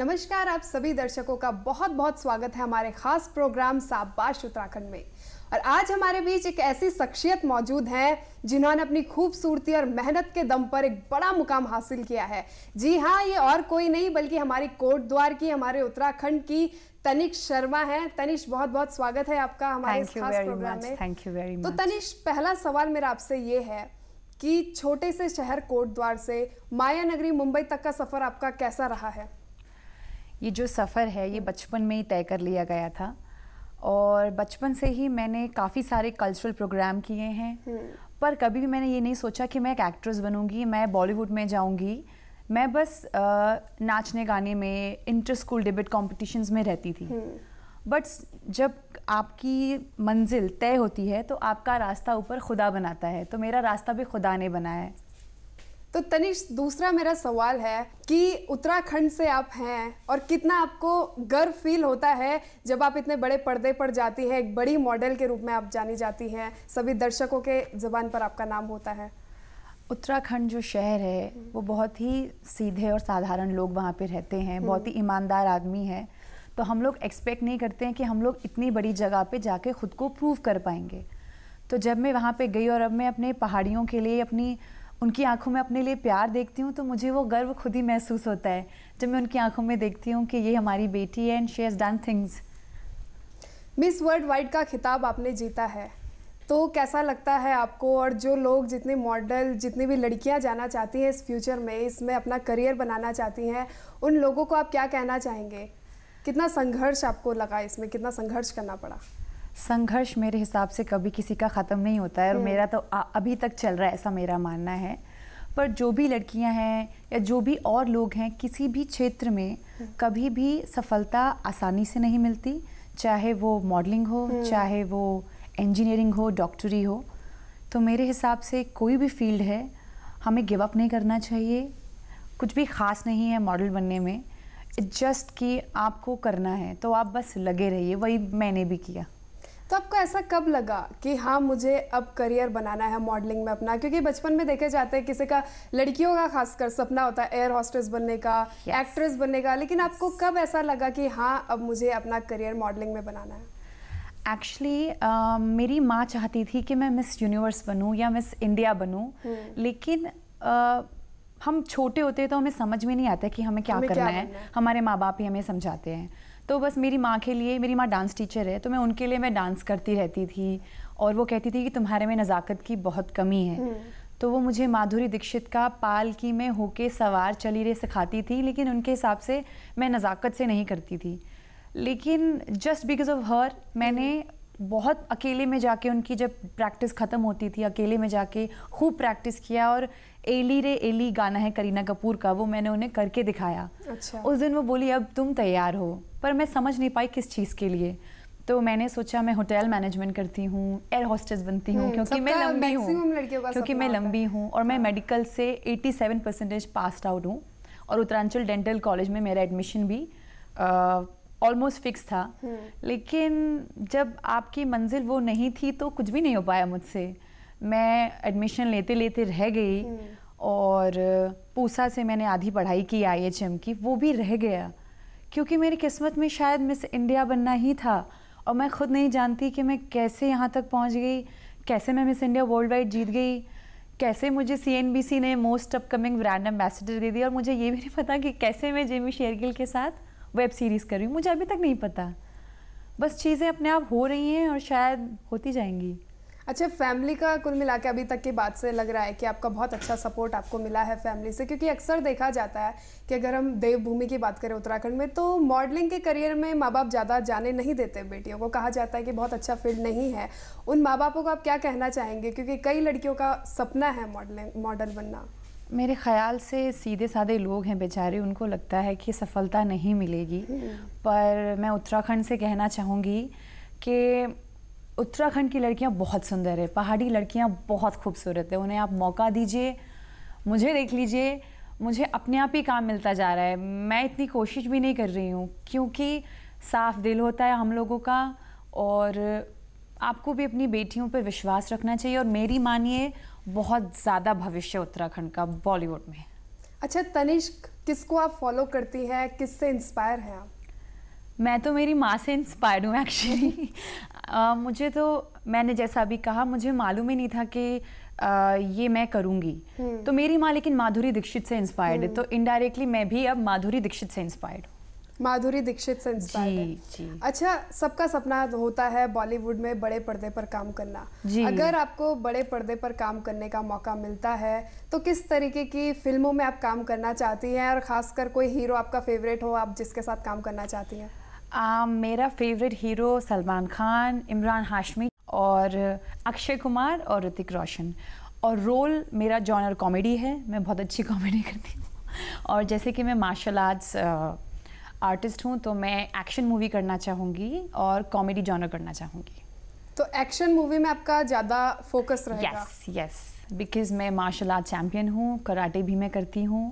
नमस्कार आप सभी दर्शकों का बहुत बहुत स्वागत है हमारे खास प्रोग्राम साबाश उत्तराखंड में और आज हमारे बीच एक ऐसी शख्सियत मौजूद है जिन्होंने अपनी खूबसूरती और मेहनत के दम पर एक बड़ा मुकाम हासिल किया है जी हाँ ये और कोई नहीं बल्कि हमारी कोट द्वार की हमारे उत्तराखंड की तनिष शर्मा है तनिष बहुत बहुत स्वागत है आपका हमारे खास प्रोग्राम में थैंक यू वेरी मच तो तनिष पहला सवाल मेरा आपसे ये है कि छोटे से शहर कोटद्वार से माया नगरी मुंबई तक का सफर आपका कैसा रहा है ये जो सफ़र है ये बचपन में ही तय कर लिया गया था और बचपन से ही मैंने काफ़ी सारे कल्चरल प्रोग्राम किए हैं हम्म। पर कभी भी मैंने ये नहीं सोचा कि मैं एक एक्ट्रेस बनूंगी मैं बॉलीवुड में जाऊंगी मैं बस आ, नाचने गाने में इंटर स्कूल डिबेट कॉम्पिटिशन्स में रहती थी बट हम्म। जब आपकी मंजिल तय होती है तो आपका रास्ता ऊपर खुदा बनाता है तो मेरा रास्ता भी खुदा ने बनाया है तो तनिष दूसरा मेरा सवाल है कि उत्तराखंड से आप हैं और कितना आपको गर्व फील होता है जब आप इतने बड़े पर्दे पर जाती हैं एक बड़ी मॉडल के रूप में आप जानी जाती हैं सभी दर्शकों के ज़बान पर आपका नाम होता है उत्तराखंड जो शहर है वो बहुत ही सीधे और साधारण लोग वहाँ पे रहते हैं हम्म। बहुत ही ईमानदार आदमी है तो हम लोग एक्सपेक्ट नहीं करते हैं कि हम लोग इतनी बड़ी जगह पे जाके ख़ुद को प्रूव कर पाएंगे तो जब मैं वहाँ पे गई और अब मैं अपने पहाड़ियों के लिए अपनी उनकी आंखों में अपने लिए प्यार देखती हूँ तो मुझे वो गर्व खुद ही महसूस होता है जब मैं उनकी आंखों में देखती हूँ कि ये हमारी बेटी है and she has done things Miss World Wide का खिताब आपने जीता है तो कैसा लगता है आपको और जो लोग जितने मॉडल जितनी भी लड़कियां जाना चाहती हैं इस फ्यूचर में इसमें अपना करियर बनाना चाहती हैं उन लोगों को आप क्या कहना चाहेंगे कितना संघर्ष आपको लगा इसमें कितना संघर्ष करना पड़ा संघर्ष मेरे हिसाब से कभी किसी का ख़त्म नहीं होता है और हम्म। मेरा तो अभी तक चल रहा है ऐसा मेरा मानना है पर जो भी लड़कियां हैं या जो भी और लोग हैं किसी भी क्षेत्र में हम्म। कभी भी सफलता आसानी से नहीं मिलती चाहे वो मॉडलिंग हो हम्म। चाहे वो इंजीनियरिंग हो डॉक्टरी हो तो मेरे हिसाब से कोई भी फील्ड है हमें गिव अप नहीं करना चाहिए कुछ भी ख़ास नहीं है मॉडल बनने में जस्ट कि आपको करना है तो आप बस लगे रहिए वही मैंने भी किया तो आपको ऐसा कब लगा कि हाँ मुझे अब करियर बनाना है मॉडलिंग में अपना क्योंकि बचपन में देखे जाते हैं किसी का लड़कियों का खासकर सपना होता है एयर हॉस्टेस बनने का yes. एक्ट्रेस बनने का लेकिन आपको कब ऐसा लगा कि हाँ अब मुझे अपना करियर मॉडलिंग में बनाना है एक्चुअली uh, मेरी माँ चाहती थी कि मैं मिस यूनिवर्स बनूँ या मिस इंडिया बनूँ हम्म। लेकिन uh, हम छोटे होते हैं तो हमें समझ में नहीं आता कि हमें क्या हमें करना क्या है हमारे माँ बाप ही हमें समझाते हैं तो बस मेरी माँ के लिए मेरी माँ डांस टीचर है तो मैं उनके लिए मैं डांस करती रहती थी और वो कहती थी कि तुम्हारे में नज़ाकत की बहुत कमी है हम्म। तो वो मुझे माधुरी दीक्षित का पाल की मैं होके सवार चली रे सिखाती थी लेकिन उनके हिसाब से मैं नज़ाकत से नहीं करती थी लेकिन जस्ट बिकॉज ऑफ हर मैंने हम्म। बहुत अकेले में जाके उनकी जब प्रैक्टिस ख़त्म होती थी अकेले में जाके खूब प्रैक्टिस किया और एली रे एली गाना है करीना कपूर का वो मैंने उन्हें करके दिखाया अच्छा उस दिन वो बोली अब तुम तैयार हो पर मैं समझ नहीं पाई किस चीज़ के लिए तो मैंने सोचा मैं होटल मैनेजमेंट करती हूँ एयर होस्टेस बनती हूँ हम्म, क्योंकि मैं लंबी हूँ क्योंकि मैं लंबी हूँ और मैं हाँ। मेडिकल से 87 परसेंटेज पासड आउट हूँ और उत्तरांचल डेंटल कॉलेज में मेरा एडमिशन भी ऑलमोस्ट फिक्स था हम्म। लेकिन जब आपकी मंजिल वो नहीं थी तो कुछ भी नहीं हो पाया मुझसे मैं एडमिशन लेते लेते रह गई हम्म। और पूसा से मैंने आधी पढ़ाई की आई एच एम की वो भी रह गया क्योंकि मेरी किस्मत में शायद मिस इंडिया बनना ही था और मैं खुद नहीं जानती कि मैं कैसे यहाँ तक पहुँच गई कैसे मैं मिस इंडिया वर्ल्ड वाइड जीत गई कैसे मुझे सी ने मोस्ट अपकमिंग ब्रांड एम्बेसडर दे दी और मुझे ये भी नहीं पता कि कैसे मैं जेमी शेरगिल के साथ वेब सीरीज़ कर रही हूँ मुझे अभी तक नहीं पता बस चीज़ें अपने आप हो रही हैं और शायद होती जाएंगी अच्छा फैमिली का कुल मिला के अभी तक की बात से लग रहा है कि आपका बहुत अच्छा सपोर्ट आपको मिला है फैमिली से क्योंकि अक्सर देखा जाता है कि अगर हम देवभूमि की बात करें उत्तराखंड में तो मॉडलिंग के करियर में माँ बाप ज़्यादा जाने नहीं देते बेटियों को कहा जाता है कि बहुत अच्छा फील्ड नहीं है उन माँ बापों को आप क्या कहना चाहेंगे क्योंकि कई लड़कियों का सपना है मॉडलिंग मॉडल बनना मेरे ख्याल से सीधे साधे लोग हैं बेचारे उनको लगता है कि सफलता नहीं मिलेगी हम्म। पर मैं उत्तराखंड से कहना चाहूँगी कि उत्तराखंड की लड़कियाँ बहुत सुंदर है पहाड़ी लड़कियाँ बहुत खूबसूरत है उन्हें आप मौका दीजिए मुझे देख लीजिए मुझे अपने आप ही काम मिलता जा रहा है मैं इतनी कोशिश भी नहीं कर रही हूँ क्योंकि साफ दिल होता है हम लोगों का और आपको भी अपनी बेटियों पर विश्वास रखना चाहिए और मेरी मानिए बहुत ज़्यादा भविष्य उत्तराखंड का बॉलीवुड में अच्छा तनिष्क किसको आप फॉलो करती हैं किससे इंस्पायर हैं आप मैं तो मेरी माँ से इंस्पायर्ड हूँ एक्चुअली आ, मुझे तो मैंने जैसा अभी कहा मुझे मालूम ही नहीं था कि आ, ये मैं करूँगी हम्म। तो मेरी माँ लेकिन माधुरी दीक्षित से इंस्पायर्ड है हम्म। तो इनडायरेक्टली मैं भी अब माधुरी दीक्षित से इंस्पायर्ड हूँ माधुरी दीक्षित से इंस्पायर्ड अच्छा सबका सपना होता है बॉलीवुड में बड़े पर्दे पर काम करना अगर आपको बड़े पर्दे पर काम करने का मौका मिलता है तो किस तरीके की फिल्मों में आप काम करना चाहती हैं और खासकर कोई हीरो आपका फेवरेट हो आप जिसके साथ काम करना चाहती हैं आम, मेरा फेवरेट हीरो सलमान खान इमरान हाशमी और अक्षय कुमार और ऋतिक रोशन और रोल मेरा जॉनर कॉमेडी है मैं बहुत अच्छी कॉमेडी करती हूँ और जैसे कि मैं मार्शल आर्ट्स आर्टिस्ट हूँ तो मैं एक्शन मूवी करना चाहूँगी और कॉमेडी जॉनर करना चाहूँगी तो एक्शन मूवी में आपका ज़्यादा फोकस रहेगा यस यस बिकॉज मैं मार्शल आर्ट चैम्पियन हूँ कराटे भी मैं करती हूँ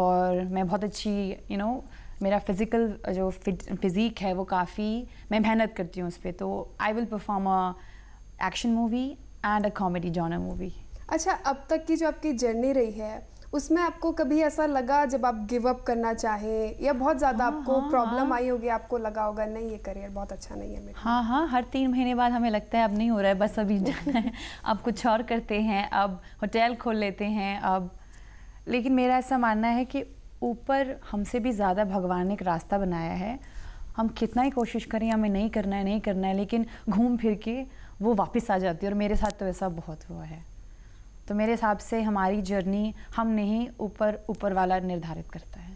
और मैं बहुत अच्छी यू you नो know, मेरा फिज़िकल जो फिज़ीक है वो काफ़ी मैं मेहनत करती हूँ उस पर तो I will perform a action movie and a comedy genre movie अच्छा अब तक की जो आपकी जर्नी रही है उसमें आपको कभी ऐसा लगा जब आप गिव अप करना चाहे या बहुत ज़्यादा हाँ, आपको हाँ, प्रॉब्लम हाँ. आई होगी आपको लगा होगा नहीं ये करियर बहुत अच्छा नहीं है मेरा हाँ हाँ हर तीन महीने बाद हमें लगता है अब नहीं हो रहा है बस अभी जाना है अब कुछ और करते हैं अब होटल खोल लेते हैं अब लेकिन मेरा ऐसा मानना है कि ऊपर हमसे भी ज़्यादा भगवान ने एक रास्ता बनाया है हम कितना ही कोशिश करें हमें नहीं करना है नहीं करना है लेकिन घूम फिर के वो वापस आ जाती है और मेरे साथ तो ऐसा बहुत हुआ है तो मेरे हिसाब से हमारी जर्नी हम नहीं ऊपर ऊपर वाला निर्धारित करता है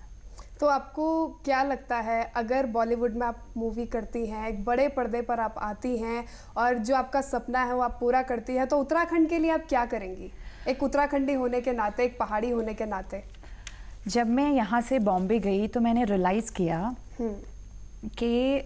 तो आपको क्या लगता है अगर बॉलीवुड में आप मूवी करती हैं एक बड़े पर्दे पर आप आती हैं और जो आपका सपना है वो आप पूरा करती हैं तो उत्तराखंड के लिए आप क्या करेंगी एक उत्तराखंडी होने के नाते एक पहाड़ी होने के नाते जब मैं यहाँ से बॉम्बे गई तो मैंने रियलाइज़ किया हम्म। कि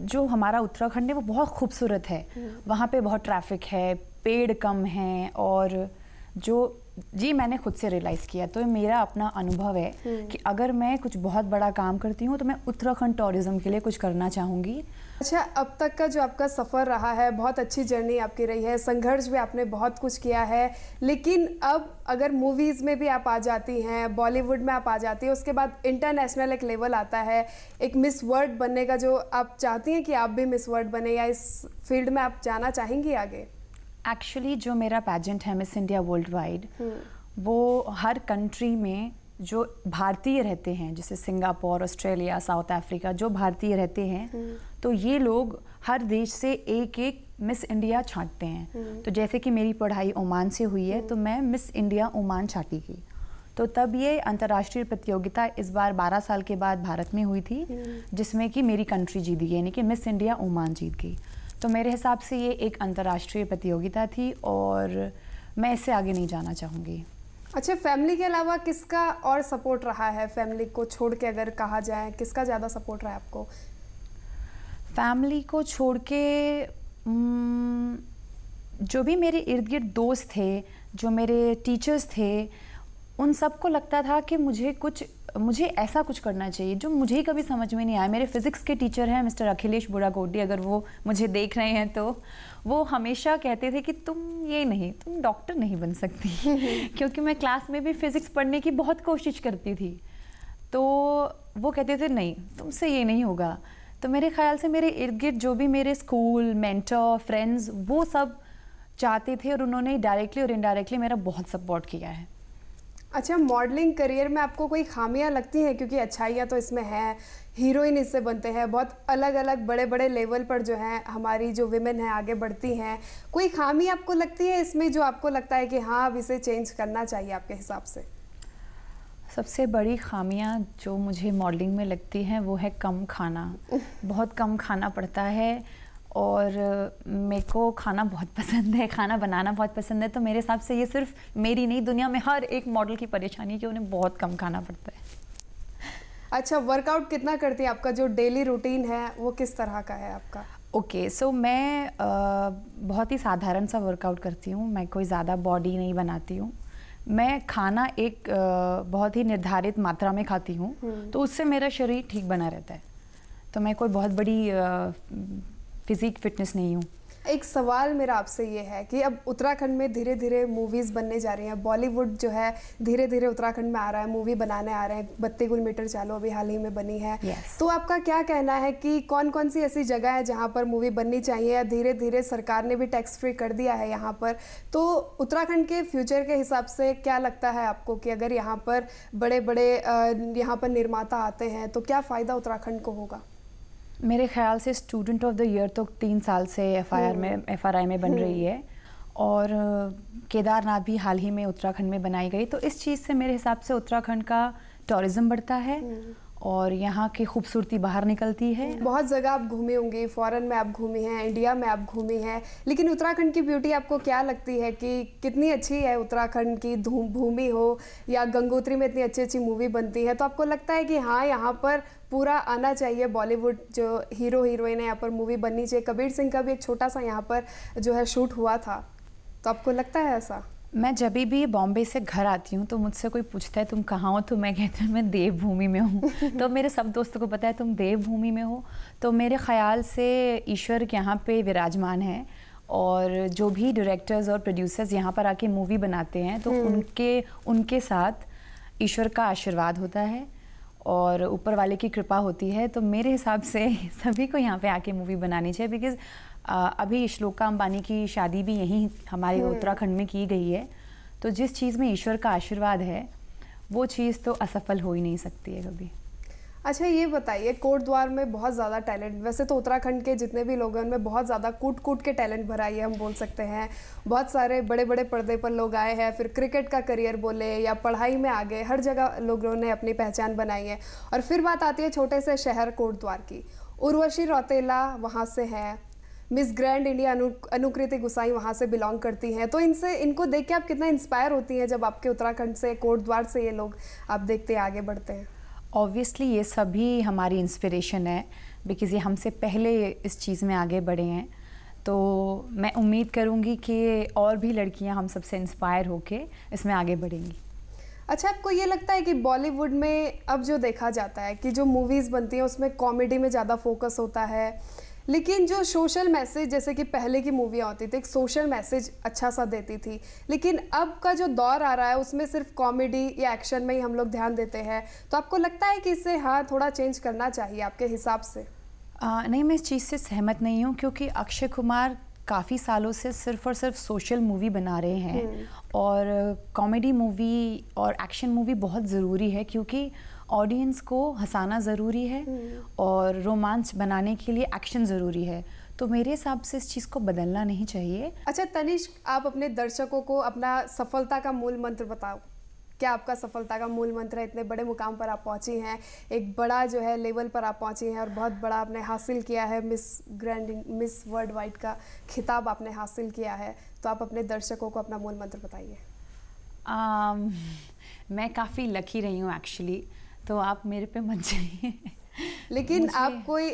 जो हमारा उत्तराखंड है वो बहुत खूबसूरत है हम्म। वहाँ पे बहुत ट्रैफिक है पेड़ कम हैं और जो जी मैंने खुद से रियलाइज़ किया तो मेरा अपना अनुभव है हम्म। कि अगर मैं कुछ बहुत बड़ा काम करती हूँ तो मैं उत्तराखंड टूरिज़्म के लिए कुछ करना चाहूँगी अच्छा अब तक का जो आपका सफ़र रहा है बहुत अच्छी जर्नी आपकी रही है संघर्ष भी आपने बहुत कुछ किया है लेकिन अब अगर मूवीज़ में भी आप आ जाती हैं बॉलीवुड में आप आ जाती हैं उसके बाद इंटरनेशनल एक लेवल आता है एक मिस वर्ल्ड बनने का जो आप चाहती हैं कि आप भी मिस वर्ल्ड बने या इस फील्ड में आप जाना चाहेंगी आगे एक्चुअली जो मेरा पैजेंट है मिस इंडिया वर्ल्ड वाइड वो हर कंट्री में जो भारतीय रहते हैं जैसे सिंगापुर ऑस्ट्रेलिया साउथ अफ्रीका जो भारतीय रहते हैं हम्म। तो ये लोग हर देश से एक एक मिस इंडिया छांटते हैं हम्म। तो जैसे कि मेरी पढ़ाई ओमान से हुई है तो हम्म। मैं मिस इंडिया ओमान छाटी गई तो तब ये अंतर्राष्ट्रीय प्रतियोगिता इस बार 12 साल के बाद भारत में हुई थी जिसमें कि मेरी कंट्री जीत गई यानी कि मिस इंडिया ओमान जीत गई तो मेरे हिसाब से ये एक अंतर्राष्ट्रीय प्रतियोगिता थी और मैं इससे आगे नहीं जाना चाहूँगी अच्छा फैमिली के अलावा किसका और सपोर्ट रहा है फैमिली को छोड़ के अगर कहा जाए किसका ज़्यादा सपोर्ट रहा है आपको फैमिली को छोड़ के हम्म, जो भी मेरे इर्द गिर्द दोस्त थे जो मेरे टीचर्स थे उन सबको लगता था कि मुझे कुछ मुझे ऐसा कुछ करना चाहिए जो मुझे कभी समझ में नहीं आया मेरे फिज़िक्स के टीचर हैं मिस्टर अखिलेश गोड्डी अगर वो मुझे देख रहे हैं तो वो हमेशा कहते थे कि तुम ये नहीं तुम डॉक्टर नहीं बन सकती क्योंकि मैं क्लास में भी फ़िज़िक्स पढ़ने की बहुत कोशिश करती थी तो वो कहते थे नहीं तुमसे ये नहीं होगा तो मेरे ख्याल से मेरे इर्द गिर्द जो भी मेरे स्कूल मेंटर फ्रेंड्स वो सब चाहते थे और उन्होंने डायरेक्टली और इनडायरेक्टली मेरा बहुत सपोर्ट किया है अच्छा मॉडलिंग करियर में आपको कोई खामियां लगती हैं क्योंकि अच्छाइयाँ तो इसमें हैं हीरोइन इससे बनते हैं बहुत अलग अलग बड़े बड़े लेवल पर जो हैं हमारी जो विमेन हैं आगे बढ़ती हैं कोई खामी आपको लगती है इसमें जो आपको लगता है कि हाँ अब इसे चेंज करना चाहिए आपके हिसाब से सबसे बड़ी खामियां जो मुझे मॉडलिंग में लगती हैं वो है कम खाना बहुत कम खाना पड़ता है और मेरे को खाना बहुत पसंद है खाना बनाना बहुत पसंद है तो मेरे हिसाब से ये सिर्फ मेरी नहीं दुनिया में हर एक मॉडल की परेशानी है कि उन्हें बहुत कम खाना पड़ता है अच्छा वर्कआउट कितना करती हैं आपका जो डेली रूटीन है वो किस तरह का है आपका ओके okay, सो so मैं आ, बहुत ही साधारण सा वर्कआउट करती हूँ मैं कोई ज़्यादा बॉडी नहीं बनाती हूँ मैं खाना एक आ, बहुत ही निर्धारित मात्रा में खाती हूँ हम्म। तो उससे मेरा शरीर ठीक बना रहता है तो मैं कोई बहुत बड़ी फिजिक फिटनेस नहीं हूँ एक सवाल मेरा आपसे ये है कि अब उत्तराखंड में धीरे धीरे मूवीज़ बनने जा रही हैं बॉलीवुड जो है धीरे धीरे उत्तराखंड में आ रहा है मूवी बनाने आ रहे हैं बत्ती गुल मीटर चालू अभी हाल ही में बनी है yes. तो आपका क्या कहना है कि कौन कौन सी ऐसी जगह है जहाँ पर मूवी बननी चाहिए या धीरे धीरे सरकार ने भी टैक्स फ्री कर दिया है यहाँ पर तो उत्तराखंड के फ्यूचर के हिसाब से क्या लगता है आपको कि अगर यहाँ पर बड़े बड़े यहाँ पर निर्माता आते हैं तो क्या फ़ायदा उत्तराखंड को होगा मेरे ख्याल से स्टूडेंट ऑफ द ईयर तो तीन साल से एफ में एफ हम्म। में बन रही हम्म। है और केदारनाथ भी हाल ही में उत्तराखंड में बनाई गई तो इस चीज़ से मेरे हिसाब से उत्तराखंड का टूरिज़्म बढ़ता है हम्म। और यहाँ की खूबसूरती बाहर निकलती है बहुत जगह आप घूमे होंगे फॉरेन में आप घूमे हैं इंडिया में आप घूमे हैं लेकिन उत्तराखंड की ब्यूटी आपको क्या लगती है कि कितनी अच्छी है उत्तराखंड की धूम भूमि हो या गंगोत्री में इतनी अच्छी अच्छी मूवी बनती है तो आपको लगता है कि हाँ यहाँ पर पूरा आना चाहिए बॉलीवुड जो हीरो हीरोइन है यहाँ पर मूवी बननी चाहिए कबीर सिंह का भी एक छोटा सा यहाँ पर जो है शूट हुआ था तो आपको लगता है ऐसा मैं जब भी बॉम्बे से घर आती हूँ तो मुझसे कोई पूछता है तुम कहाँ हो तो मैं कहती हूँ मैं देवभूमि में हूँ तो मेरे सब दोस्तों को पता है तुम देवभूमि में हो तो मेरे ख्याल से ईश्वर यहाँ पे विराजमान है और जो भी डायरेक्टर्स और प्रोड्यूसर्स यहाँ पर आके मूवी बनाते हैं तो हम्म। उनके उनके साथ ईश्वर का आशीर्वाद होता है और ऊपर वाले की कृपा होती है तो मेरे हिसाब से सभी को यहाँ पे आके मूवी बनानी चाहिए बिकॉज अभी श्लोका अम्बानी की शादी भी यहीं हमारे हम्म। उत्तराखंड में की गई है तो जिस चीज़ में ईश्वर का आशीर्वाद है वो चीज़ तो असफल हो ही नहीं सकती है कभी अच्छा ये बताइए कोटद्वार में बहुत ज़्यादा टैलेंट वैसे तो उत्तराखंड के जितने भी लोग हैं उनमें बहुत ज़्यादा कूट कूट के टैलेंट भरा है हम बोल सकते हैं बहुत सारे बड़े बड़े पर्दे पर लोग आए हैं फिर क्रिकेट का करियर बोले या पढ़ाई में आ गए हर जगह लोगों ने अपनी पहचान बनाई है और फिर बात आती है छोटे से शहर कोटद्वार की उर्वशी रौतेला वहाँ से हैं Miss Grand India Anu Anukriti Gusain वहाँ से बिलोंग करती हैं तो इनसे इनको देख के आप कितना इंस्पायर होती हैं जब आपके उत्तराखंड से कोटद्वार से ये लोग आप देखते आगे बढ़ते हैं ऑब्वियसली ये सभी हमारी इंस्पिरेशन है बिकॉज़ ये हमसे पहले इस चीज़ में आगे बढ़े हैं तो मैं उम्मीद करूँगी कि और भी लड़कियाँ हम सबसे इंस्पायर होके इसमें आगे बढ़ेंगी अच्छा आपको ये लगता है कि बॉलीवुड में अब जो देखा जाता है कि जो मूवीज़ बनती हैं उसमें कॉमेडी में ज़्यादा फोकस होता है लेकिन जो सोशल मैसेज जैसे कि पहले की मूवियाँ होती थी एक सोशल मैसेज अच्छा सा देती थी लेकिन अब का जो दौर आ रहा है उसमें सिर्फ कॉमेडी या एक्शन में ही हम लोग ध्यान देते हैं तो आपको लगता है कि इसे हाँ थोड़ा चेंज करना चाहिए आपके हिसाब से आ, नहीं मैं इस चीज़ से सहमत नहीं हूँ क्योंकि अक्षय कुमार काफ़ी सालों से सिर्फ और सिर्फ सोशल मूवी बना रहे हैं हम्म। और कॉमेडी मूवी और एक्शन मूवी बहुत ज़रूरी है क्योंकि ऑडियंस को हंसाना ज़रूरी है हम्म। और रोमांच बनाने के लिए एक्शन ज़रूरी है तो मेरे हिसाब से इस चीज़ को बदलना नहीं चाहिए अच्छा तनिष आप अपने दर्शकों को अपना सफलता का मूल मंत्र बताओ क्या आपका सफलता का मूल मंत्र है इतने बड़े मुकाम पर आप पहुंची हैं एक बड़ा जो है लेवल पर आप पहुंची हैं और बहुत बड़ा आपने हासिल किया है Miss Grand Miss World Wide का खिताब आपने हासिल किया है तो आप अपने दर्शकों को अपना मूल मंत्र बताइए um, मैं काफ़ी लकी रही हूँ एक्चुअली तो आप मेरे पे मत जाइए लेकिन आप कोई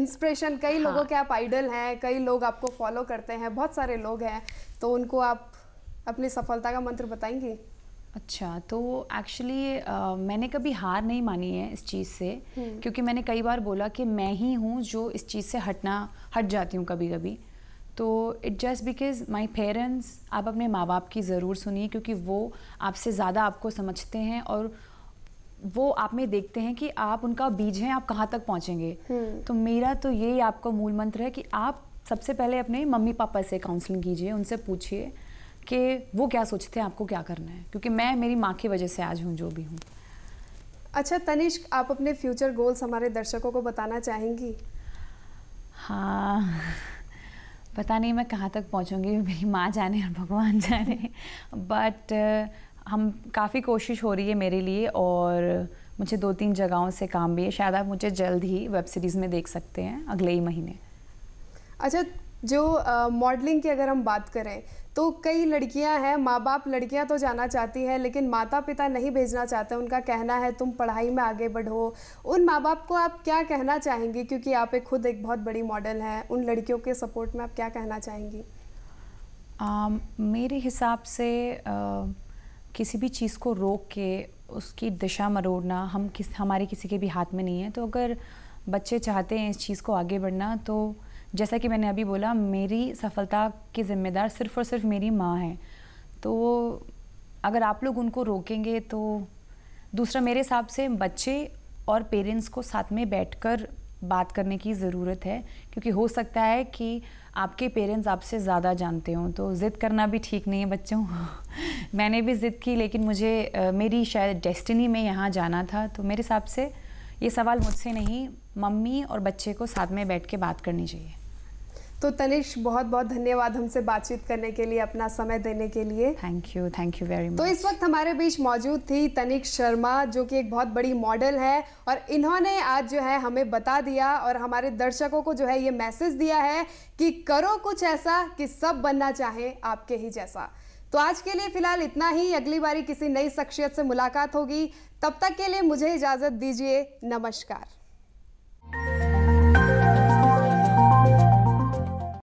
इंस्पिरेशन कई हाँ। लोगों के आप आइडल हैं कई लोग आपको फॉलो करते हैं बहुत सारे लोग हैं तो उनको आप अपनी सफलता का मंत्र बताएंगे अच्छा तो एक्चुअली uh, मैंने कभी हार नहीं मानी है इस चीज़ से हम्म। क्योंकि मैंने कई बार बोला कि मैं ही हूँ जो इस चीज़ से हटना हट जाती हूँ कभी कभी तो it just because my parents आप अपने माँ बाप की ज़रूर सुनिए क्योंकि वो आपसे ज़्यादा आपको समझते हैं और वो आप में देखते हैं कि आप उनका बीज हैं आप कहाँ तक पहुँचेंगे हम्म। तो मेरा तो यही आपका मूल मंत्र है कि आप सबसे पहले अपने मम्मी पापा से काउंसलिंग कीजिए उनसे पूछिए कि वो क्या सोचते हैं आपको क्या करना है क्योंकि मैं मेरी माँ की वजह से आज हूँ जो भी हूँ अच्छा तनिष्क आप अपने फ्यूचर गोल्स हमारे दर्शकों को बताना चाहेंगी हाँ पता नहीं मैं कहाँ तक पहुँचूँगी मेरी माँ जाने और भगवान जाने बट हम काफ़ी कोशिश हो रही है मेरे लिए और मुझे दो तीन जगहों से काम भी है शायद आप मुझे जल्द ही वेब सीरीज़ में देख सकते हैं अगले ही महीने अच्छा जो मॉडलिंग की अगर हम बात करें तो कई लड़कियां हैं माँ बाप लड़कियां तो जाना चाहती हैं लेकिन माता पिता नहीं भेजना चाहते उनका कहना है तुम पढ़ाई में आगे बढ़ो उन माँ बाप को आप क्या कहना चाहेंगी क्योंकि आप एक खुद एक बहुत बड़ी मॉडल हैं उन लड़कियों के सपोर्ट में आप क्या कहना चाहेंगी आ, मेरे हिसाब से आ, किसी भी चीज़ को रोक के उसकी दिशा मरोड़ना हम किस हमारे किसी के भी हाथ में नहीं है तो अगर बच्चे चाहते हैं इस चीज़ को आगे बढ़ना तो जैसा कि मैंने अभी बोला मेरी सफलता की ज़िम्मेदार सिर्फ़ और सिर्फ मेरी माँ है तो अगर आप लोग उनको रोकेंगे तो दूसरा मेरे हिसाब से बच्चे और पेरेंट्स को साथ में बैठकर बात करने की ज़रूरत है क्योंकि हो सकता है कि आपके पेरेंट्स आपसे ज़्यादा जानते हों तो ज़िद करना भी ठीक नहीं है बच्चों मैंने भी ज़िद की लेकिन मुझे मेरी शायद डेस्टिनी में यहाँ जाना था तो मेरे हिसाब से ये सवाल मुझसे नहीं मम्मी और बच्चे को साथ में बैठ के बात करनी चाहिए तो तनिष बहुत बहुत धन्यवाद हमसे बातचीत करने के लिए अपना समय देने के लिए thank you thank you very much तो इस वक्त हमारे बीच मौजूद थी तनिक शर्मा जो कि एक बहुत बड़ी मॉडल है और इन्होंने आज जो है हमें बता दिया और हमारे दर्शकों को जो है ये मैसेज दिया है कि करो कुछ ऐसा कि सब बनना चाहे आपके ही जैसा तो आज के लिए फिलहाल इतना ही अगली बारी किसी नई शख्सियत से मुलाकात होगी तब तक के लिए मुझे इजाज़त दीजिए नमस्कार